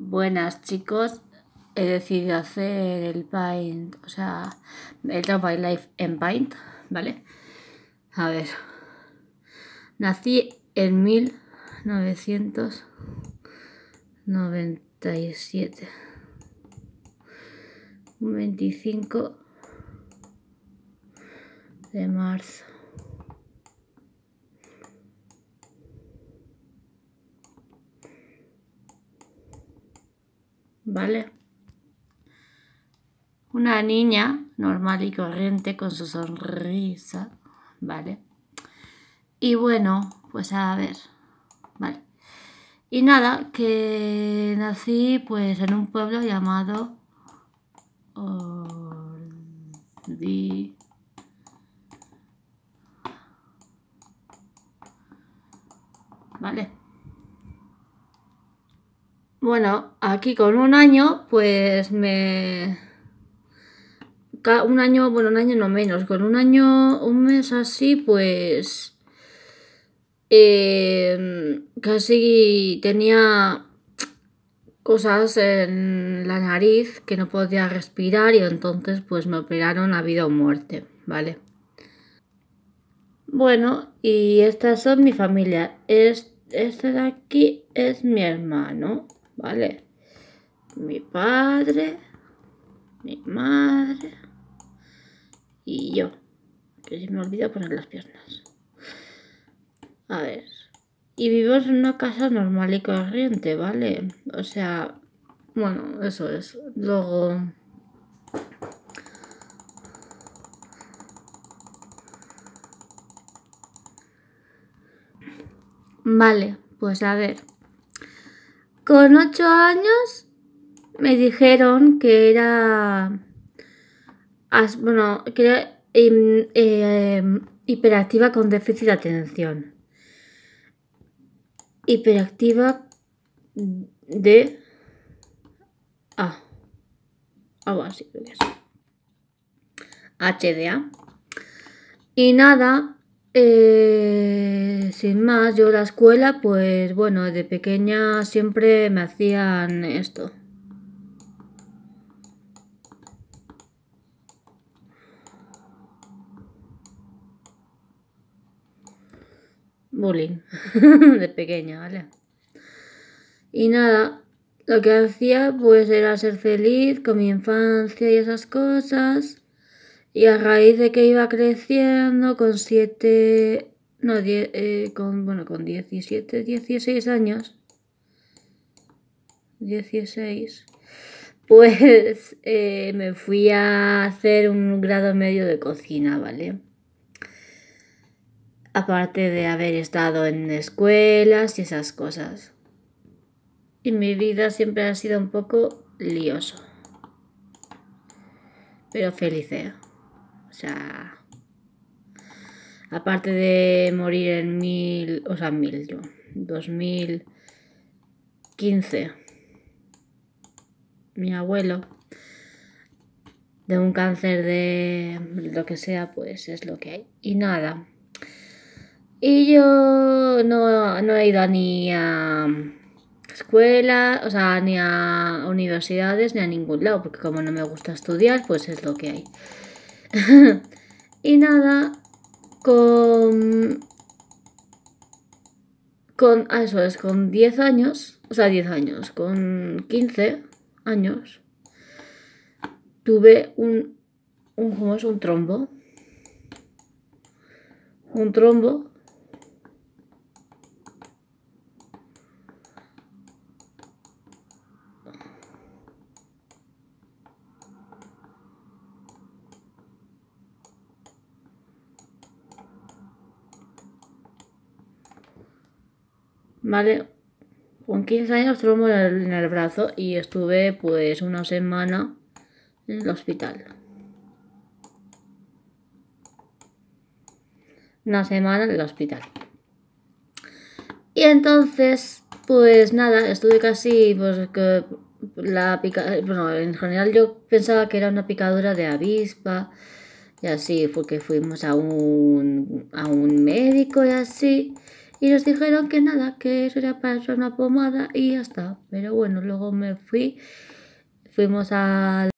Buenas chicos, he decidido hacer el Paint, o sea, el drop by Life en Paint, ¿vale? A ver, nací en 1997, 25 de marzo. ¿vale? Una niña normal y corriente con su sonrisa, ¿vale? Y bueno, pues a ver, ¿vale? Y nada, que nací pues en un pueblo llamado ¿Vale? Bueno, aquí con un año, pues me... Un año, bueno, un año no menos. Con un año, un mes así, pues... Em, casi tenía cosas en la nariz que no podía respirar y entonces pues me operaron a vida o muerte, ¿vale? Bueno, y estas son mi familia. este de aquí es mi hermano. ¿vale? Mi padre, mi madre y yo. Que se me olvida poner las piernas. A ver. Y vivimos en una casa normal y corriente, ¿vale? O sea, bueno, eso es. Luego... Vale, pues a ver. Con ocho años me dijeron que era, bueno, em, hiperactiva con déficit de atención. Hiperactiva de... Ah, algo así creo que es. HDA. Y nada, eh, sin más, yo la escuela, pues bueno, de pequeña siempre me hacían esto. Bullying. de pequeña, ¿vale? Y nada, lo que hacía pues era ser feliz con mi infancia y esas cosas. Y a raíz de que iba creciendo, con 7, no, eh, con, bueno, con 17, 16 años, 16, pues eh, me fui a hacer un grado medio de cocina, ¿vale? Aparte de haber estado en escuelas y esas cosas. Y mi vida siempre ha sido un poco lioso. Pero felicea. O sea, aparte de morir en mil, o sea, mil yo, 2015, mi abuelo, de un cáncer de lo que sea, pues es lo que hay. Y nada. Y yo no, no he ido ni a escuela, o sea, ni a universidades, ni a ningún lado, porque como no me gusta estudiar, pues es lo que hay. y nada, con... Con, ah, eso es, con 10 años, o sea, 10 años, con 15 años, tuve un, un, Un trombo. Un trombo ¿vale? Con 15 años tuve en el brazo y estuve pues una semana en el hospital. Una semana en el hospital. Y entonces, pues nada, estuve casi, pues que la pica... bueno, en general yo pensaba que era una picadura de avispa y así, porque fuimos a un, a un médico y así y nos dijeron que nada, que eso era para hacer una pomada y ya está. Pero bueno, luego me fui, fuimos al...